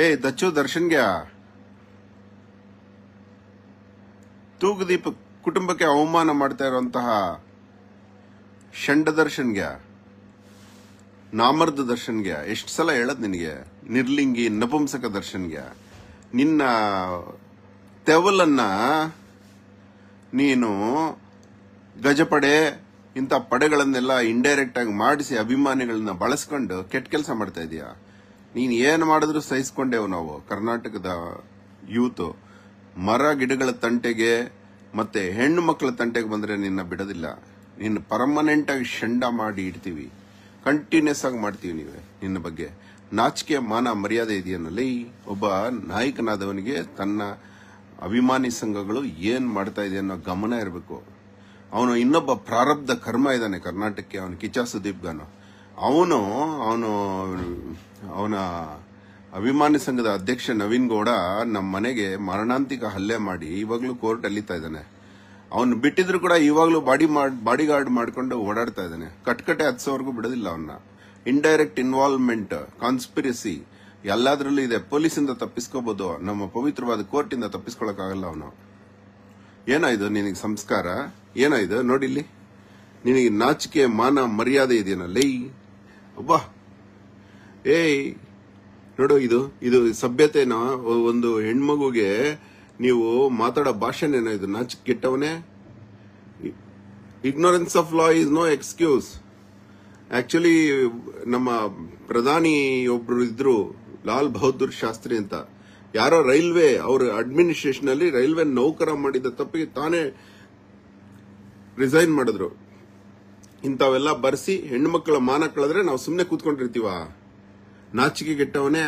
ಏ ದಚ್ಚು ದರ್ಶನ್ಗೆ ತೂಗುದೀಪ ಕುಟುಂಬಕ್ಕೆ ಅವಮಾನ ಮಾಡ್ತಾ ಇರುವಂತಹ ಷಂಡ ದರ್ಶನ್ಗೆ ನಾಮರ್ದ ದರ್ಶನ್ಗೆ ಎಷ್ಟು ಸಲ ಹೇಳದ್ ನಿನಗೆ ನಿರ್ಲಿಂಗಿ ನಪುಂಸಕ ದರ್ಶನ್ಗೆ ನಿನ್ನ ತೆವಲನ್ನ ನೀನು ಗಜಪಡೆ ಇಂಥ ಪಡೆಗಳನ್ನೆಲ್ಲ ಇಂಡೈರೆಕ್ಟ್ ಆಗಿ ಮಾಡಿಸಿ ಅಭಿಮಾನಿಗಳನ್ನ ಬಳಸ್ಕೊಂಡು ಕೆಟ್ಟ ಕೆಲಸ ಮಾಡ್ತಾ ಇದೀಯಾ ನೀನು ಏನು ಮಾಡಿದ್ರು ಸಹಿಸ್ಕೊಂಡೆವು ನಾವು ಕರ್ನಾಟಕದ ಯೂತು ಮರ ಗಿಡಗಳ ತಂಟೆಗೆ ಮತ್ತೆ ಹೆಣ್ಣು ಮಕ್ಕಳ ತಂಟೆಗೆ ಬಂದರೆ ನಿನ್ನ ಬಿಡೋದಿಲ್ಲ ನಿನ್ನ ಪರ್ಮನೆಂಟ್ ಆಗಿ ಶಂಡ ಮಾಡಿ ಇಡ್ತೀವಿ ಕಂಟಿನ್ಯೂಸ್ ಆಗಿ ಮಾಡ್ತೀವಿ ನೀವೇ ನಿನ್ನ ಬಗ್ಗೆ ನಾಚಿಕೆ ಮಾನ ಮರ್ಯಾದೆ ಇದೆಯನ್ನಲ್ಲಿ ಒಬ್ಬ ನಾಯಕನಾದವನಿಗೆ ತನ್ನ ಅಭಿಮಾನಿ ಸಂಘಗಳು ಏನು ಮಾಡ್ತಾ ಇದೆ ಅನ್ನೋ ಗಮನ ಇರಬೇಕು ಅವನು ಇನ್ನೊಬ್ಬ ಪ್ರಾರಬ್ಧ ಕರ್ಮ ಇದ್ದಾನೆ ಕರ್ನಾಟಕಕ್ಕೆ ಅವನು ಕಿಚಾ ಸುದೀಪ್ ಗಾನು ಅವನು ಅವನು ಅವನ ಅಭಿಮಾನಿ ಸಂಘದ ಅಧ್ಯಕ್ಷ ನವೀನ್ ಗೌಡ ನಮ್ಮ ಮನೆಗೆ ಮರಣಾಂತಿಕ ಹಲ್ಲೆ ಮಾಡಿ ಇವಾಗಲೂ ಕೋರ್ಟ್ ಅಲ್ಲಿತಾ ಇದ್ದಾನೆ ಅವನು ಬಿಟ್ಟಿದ್ರು ಕೂಡ ಇವಾಗಲೂ ಬಾಡಿ ಬಾಡಿ ಗಾರ್ಡ್ ಮಾಡಿಕೊಂಡು ಓಡಾಡ್ತಾ ಇದ್ದಾನೆ ಕಟ್ಕಟೆ ಹತ್ಸೋವರೆಗೂ ಬಿಡೋದಿಲ್ಲ ಅವನ್ನ ಇಂಡೈರೆಕ್ಟ್ ಇನ್ವಾಲ್ವ್ಮೆಂಟ್ ಕಾನ್ಸ್ಪಿರಸಿ ಎಲ್ಲದರಲ್ಲೂ ಇದೆ ಪೊಲೀಸಿಂದ ತಪ್ಪಿಸ್ಕೋಬಹುದು ನಮ್ಮ ಪವಿತ್ರವಾದ ಕೋರ್ಟಿಂದ ತಪ್ಪಿಸ್ಕೊಳಕ್ಕಾಗಲ್ಲ ಅವನು ಏನಾಯ್ದು ನಿನಗೆ ಸಂಸ್ಕಾರ ಏನಾಯ್ದು ನೋಡಿಲ್ಲಿ ನಿನಗೆ ನಾಚಿಕೆ ಮಾನ ಮರ್ಯಾದೆ ಇದೆಯಲ್ಲ ಲೈ ಅಬ್ಬಾ ಏಯ್ ನೋಡು ಇದು ಇದು ಸಭ್ಯತೆನ ಒಂದು ಹೆಣ್ಮಗುಗೆ ನೀವು ಮಾತಾಡೋ ಭಾಷೆನೇನೋ ಇದು ನಾಚ ಕೆಟ್ಟವನೇ ignorance of law is no excuse actually ನಮ್ಮ ಪ್ರಧಾನಿ ಒಬ್ರು ಇದ್ರು ಲಾಲ್ ಬಹದ್ದೂರ್ ಶಾಸ್ತ್ರಿ ಅಂತ ಯಾರೋ ರೈಲ್ವೆ ಅವರು ಅಡ್ಮಿನಿಸ್ಟ್ರೇಷನ್ ಅಲ್ಲಿ ರೈಲ್ವೆ ನೌಕರ ಮಾಡಿದ ತಪ್ಪಿಗೆ ತಾನೇ ರಿಸೈನ್ ಮಾಡಿದ್ರು ಇಂಥವೆಲ್ಲ ಬರೆಸಿ ಹೆಣ್ಮಕ್ಳ ಮಾನ ಕಳೆದ್ರೆ ನಾವು ಸುಮ್ಮನೆ ಕೂತ್ಕೊಂಡಿರ್ತೀವ ನಾಚಿಕೆ ಗೆಟ್ಟವನೇ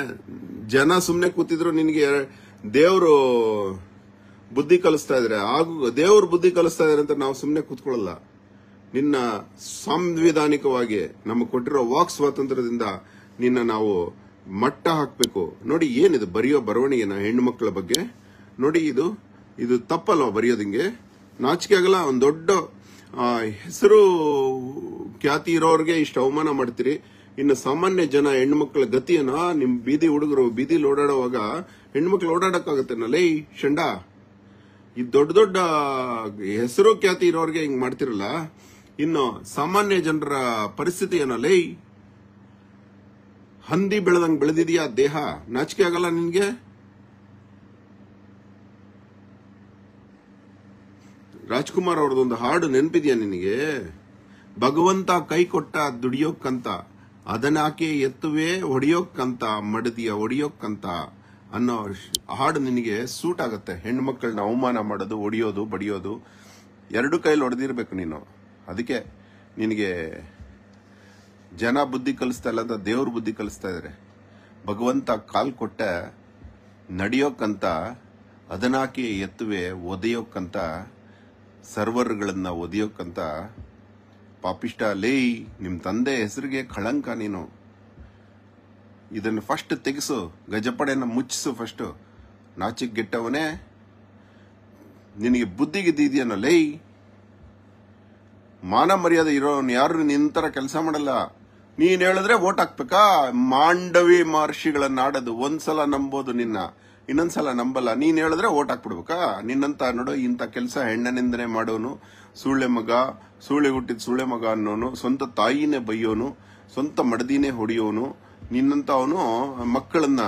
ಜನ ಸುಮ್ಮನೆ ಕೂತಿದ್ರು ನಿನಗೆ ದೇವರು ಬುದ್ಧಿ ಕಲಿಸ್ತಾ ಇದ್ರೆ ಹಾಗೂ ದೇವ್ರ ಬುದ್ಧಿ ಕಲಿಸ್ತಾ ಇದ್ರೆ ಅಂತ ನಾವು ಸುಮ್ಮನೆ ಕೂತ್ಕೊಳ್ಳಲ್ಲ ನಿನ್ನ ಸಾಂವಿಧಾನಿಕವಾಗಿ ನಮಗೆ ಕೊಟ್ಟಿರೋ ವಾಕ್ ಸ್ವಾತಂತ್ರ್ಯದಿಂದ ನಿನ್ನ ನಾವು ಮಟ್ಟ ಹಾಕಬೇಕು ನೋಡಿ ಏನಿದು ಬರೆಯೋ ಬರವಣಿಗೆನ ಹೆಣ್ಣು ಮಕ್ಕಳ ಬಗ್ಗೆ ನೋಡಿ ಇದು ಇದು ತಪ್ಪಲ್ವಾ ಬರೆಯೋದಿಂಗೆ ನಾಚಿಕೆ ಆಗಲ್ಲ ಒಂದು ದೊಡ್ಡ ಹೆಸರು ಖ್ಯಾತಿ ಇರೋರಿಗೆ ಇಷ್ಟು ಅವಮಾನ ಮಾಡ್ತೀರಿ ಇನ್ನು ಸಾಮಾನ್ಯ ಜನ ಹೆಣ್ಮಕ್ಳ ಗತಿಯನ್ನ ನಿಮ್ಮ ಬೀದಿ ಹುಡುಗರು ಬೀದಿಲಿ ಓಡಾಡೋವಾಗ ಹೆಣ್ಮಕ್ಳು ಓಡಾಡಕ್ಕಾಗತ್ತೇನಲ್ಲ ಈ ಶಂಡ ಈ ದೊಡ್ಡ ದೊಡ್ಡ ಹೆಸರು ಖ್ಯಾತಿ ಇರೋರಿಗೆ ಹಿಂಗ್ ಮಾಡ್ತಿರಲ್ಲ ಇನ್ನು ಸಾಮಾನ್ಯ ಜನರ ಪರಿಸ್ಥಿತಿ ಏನಲ್ಲೇ ಹಂದಿ ಬೆಳೆದಂಗೆ ಬೆಳೆದಿದೆಯಾ ದೇಹ ನಾಚಿಕೆ ಆಗಲ್ಲ ನಿನಗೆ ರಾಜ್ಕುಮಾರ್ ಅವ್ರದ್ದೊಂದು ಹಾಡು ನೆನಪಿದೆಯಾ ನಿನಗೆ ಭಗವಂತ ಕೈ ಕೊಟ್ಟ ದುಡಿಯೋಕ್ಕಂತ ಅದನ್ನಾಕೆ ಎತ್ತುವೆ ಹೊಡಿಯೋಕ್ಕಂತ ಮಡದಿಯ ಹೊಡಿಯೋಕ್ಕಂತ ಅನ್ನೋ ಹಾಡು ನಿನಗೆ ಸೂಟ್ ಆಗುತ್ತೆ ಹೆಣ್ಮಕ್ಳನ್ನ ಅವಮಾನ ಮಾಡೋದು ಹೊಡಿಯೋದು ಬಡಿಯೋದು ಎರಡು ಕೈಲಿ ಹೊಡೆದಿರ್ಬೇಕು ನೀನು ಅದಕ್ಕೆ ನಿನಗೆ ಜನ ಬುದ್ಧಿ ಕಲಿಸ್ತಾ ಇಲ್ಲ ಅಂತ ದೇವ್ರ ಬುದ್ಧಿ ಕಲಿಸ್ತಾ ಇದ್ದಾರೆ ಭಗವಂತ ಕಾಲ್ ಕೊಟ್ಟ ನಡಿಯೋಕ್ಕಂತ ಅದನಾಕೆ ಎತ್ತುವೆ ಒದೆಯೋಕ್ಕಂತ ಸರ್ವರ್ಗಳನ್ನು ಒದಿಯೋಕ್ಕಂತ ಪಾಪಿಷ್ಟ ಲೇಯ್ ನಿಮ್ಮ ತಂದೆ ಹೆಸರಿಗೆ ಕಳಂಕ ನೀನು ಇದನ್ನು ಫಸ್ಟ್ ತೆಗೆಸು ಗಜಪಡೆಯನ್ನು ಮುಚ್ಚಿಸು ಫಸ್ಟು ಗೆಟ್ಟವನೇ ನಿನಗೆ ಬುದ್ಧಿಗಿದ್ದಿದೆಯನ್ನ ಲೇಯ್ ಮಾನ ಮರ್ಯಾದೆ ಇರೋನು ಯಾರು ನಿಂತರ ಕೆಲಸ ಮಾಡಲ್ಲ ನೀನ್ ಹೇಳಿದ್ರೆ ಓಟ್ ಹಾಕ್ಬೇಕಾ ಮಾಂಡವಿ ಮಹರ್ಷಿಗಳನ್ನ ಆಡೋದು ಒಂದ್ಸಲ ನಂಬೋದು ನಿನ್ನ ಇನ್ನೊಂದ್ಸಲ ನಂಬಲ್ಲ ನೀನ್ ಹೇಳಿದ್ರೆ ಓಟ್ ಹಾಕ್ಬಿಡ್ಬೇಕಾ ನಿನ್ನಂತ ನೋಡು ಇಂಥ ಕೆಲಸ ಹೆಣ್ಣನಿಂದನೇ ಮಾಡೋನು ಸುಳ್ಳೆ ಮಗ ಸೂಳೆ ಹುಟ್ಟಿದ ಸೂಳೆ ಮಗ ಅನ್ನೋನು ಸ್ವಂತ ತಾಯಿನೇ ಬೈಯೋನು ಸ್ವಂತ ಮಡದಿನೇ ಹೊಡೆಯೋನು ನಿನ್ನಂತ ಅವನು ಮಕ್ಕಳನ್ನ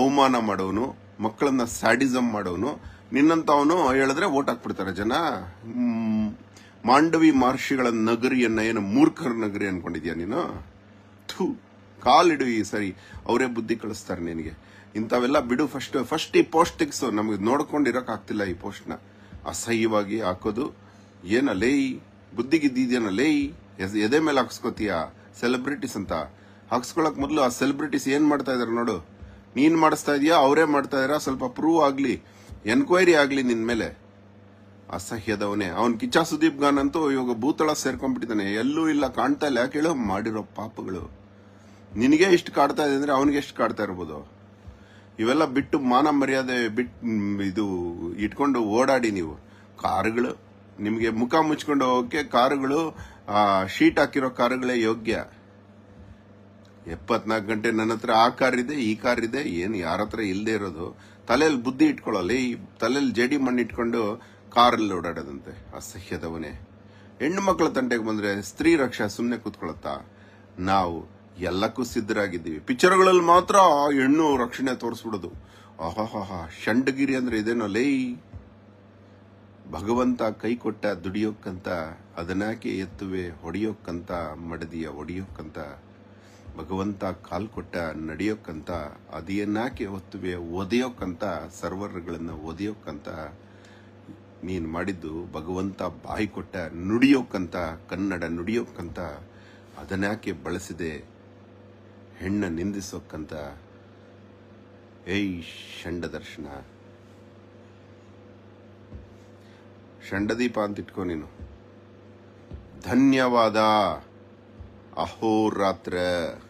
ಅವಮಾನ ಮಾಡೋನು ಮಕ್ಕಳನ್ನ ಸ್ಯಾಡಿಸಮ್ ಮಾಡೋನು ನಿನ್ನಂತ ಅವನು ಹೇಳಿದ್ರೆ ಓಟ್ ಹಾಕ್ಬಿಡ್ತಾರೆ ಜನ ಮಾಂಡವಿ ಮಹರ್ಷಿಗಳ ನಗರಿಯನ್ನ ಏನು ಮೂರ್ಖರ ನಗರಿ ಅನ್ಕೊಂಡಿದ್ಯಾ ನೀನು ಥೂ ಕಾಲಿಡು ಈ ಸರಿ ಅವರೇ ಬುದ್ಧಿ ಕಳಿಸ್ತಾರೆ ನಿನಗೆ ಇಂಥವೆಲ್ಲ ಬಿಡು ಫಸ್ಟ್ ಫಸ್ಟ್ ಈ ಪೋಸ್ಟ್ ಟಿಕ್ಸ್ ನಮಗೆ ಆಗ್ತಿಲ್ಲ ಈ ಪೋಸ್ಟ್ನ ಅಸಹ್ಯವಾಗಿ ಹಾಕೋದು ಏನ ಲೇಯ್ ಬುದ್ಧಿಗಿದ್ದೀನ ಲೇಯ್ ಎದೆ ಮೇಲೆ ಹಾಕ್ಸ್ಕೋತೀಯ ಸೆಲೆಬ್ರಿಟೀಸ್ ಅಂತ ಹಾಕ್ಸ್ಕೊಳಕ್ ಮೊದಲು ಆ ಸೆಲೆಬ್ರಿಟೀಸ್ ಏನು ಮಾಡ್ತಾ ಇದಾರೆ ನೋಡು ನೀನ್ ಮಾಡಿಸ್ತಾ ಇದೀಯಾ ಅವರೇ ಮಾಡ್ತಾ ಇದಾರ ಸ್ವಲ್ಪ ಪ್ರೂವ್ ಆಗ್ಲಿ ಎನ್ಕ್ವೈರಿ ಆಗ್ಲಿ ನಿನ್ ಮೇಲೆ ಅಸಹ್ಯದವನೇ ಅವನ್ ಕಿಚ್ಚ ಸುದೀಪ್ ಗಾನ್ ಅಂತೂ ಇವಾಗ ಭೂತಳ ಸೇರ್ಕೊಂಡ್ಬಿಟ್ಟಿದ್ದಾನೆ ಎಲ್ಲೂ ಇಲ್ಲ ಕಾಣ್ತಾ ಇಲ್ಲ ಯಾಕೆ ಹೇಳೋ ಮಾಡಿರೋ ಪಾಪಗಳು ನಿನಗೆ ಎಷ್ಟು ಕಾಡ್ತಾ ಇದೆ ಅಂದ್ರೆ ಅವನಿಗೆ ಎಷ್ಟು ಕಾಡ್ತಾ ಇರ್ಬೋದು ಇವೆಲ್ಲ ಬಿಟ್ಟು ಮಾನ ಮರ್ಯಾದೆ ಬಿಟ್ ಇದು ಇಟ್ಕೊಂಡು ಓಡಾಡಿ ನೀವು ಕಾರುಗಳು ನಿಮಗೆ ಮುಖ ಮುಚ್ಕೊಂಡು ಹೋಗಕ್ಕೆ ಕಾರುಗಳು ಶೀಟ್ ಹಾಕಿರೋ ಕಾರುಗಳೇ ಯೋಗ್ಯ ಎಪ್ಪತ್ನಾಲ್ಕು ಗಂಟೆ ನನ್ನ ಹತ್ರ ಆ ಕಾರ್ ಇದೆ ಈ ಕಾರ್ ಇದೆ ಏನು ಯಾರ ಹತ್ರ ಇಲ್ಲದೆ ಇರೋದು ತಲೆಯಲ್ಲಿ ಬುದ್ಧಿ ಇಟ್ಕೊಳ್ಳೋಲ್ಲ ಈ ತಲೆಯಲ್ಲಿ ಜಡಿ ಮಣ್ಣು ಇಟ್ಕೊಂಡು ಕಾರಲ್ಲಿ ಓಡಾಡೋದಂತೆ ಅಸಹ್ಯದವನೇ ಹೆಣ್ಣು ಮಕ್ಕಳ ತಂಟೆಗೆ ಬಂದರೆ ಸ್ತ್ರೀ ರಕ್ಷಾ ಸುಮ್ಮನೆ ಕೂತ್ಕೊಳತ್ತಾ ನಾವು ಎಲ್ಲಕ್ಕೂ ಸಿದ್ಧರಾಗಿದ್ದೀವಿ ಪಿಕ್ಚರ್ಗಳಲ್ಲಿ ಮಾತ್ರ ಹೆಣ್ಣು ರಕ್ಷಣೆ ತೋರಿಸ್ಬಿಡೋದು ಆಹಾಹಾ ಷಂಡಗಿರಿ ಅಂದ್ರೆ ಇದೇನೋ ಲೈ ಭಗವಂತ ಕೈ ಕೊಟ್ಟ ದುಡಿಯೋಕ್ಕಂತ ಅದನ್ನಾಕೆ ಎತ್ತುವೆ ಹೊಡೆಯೋಕ್ಕಂತ ಮಡದಿಯ ಒಡೆಯೋಕ್ಕಂತ ಭಗವಂತ ಕಾಲ್ ಕೊಟ್ಟ ನಡೆಯೋಕ್ಕಂತ ಅದೇನಾಕೆ ಒತ್ತುವೆ ಒದೆಯೋಕ್ಕಂತ ಸರ್ವರ್ಗಳನ್ನು ಒದೆಯೋಕ್ಕಂತ ನೀನು ಮಾಡಿದ್ದು ಭಗವಂತ ಬಾಯಿ ಕೊಟ್ಟ ನುಡಿಯೋಕ್ಕಂತ ಕನ್ನಡ ನುಡಿಯೋಕ್ಕಂತ ಅದನ್ನಾಕೆ ಬಳಸಿದೆ ಹೆಣ್ಣ ನಿಂದಿಸೋಕ್ಕಂತ ಏಯ್ ಷಂಡ ದರ್ಶನ ಷಂಡದೀಪ ಅಂತ ಇಟ್ಕೋ ನೀನು ಧನ್ಯವಾದ ಅಹೋರಾತ್ರ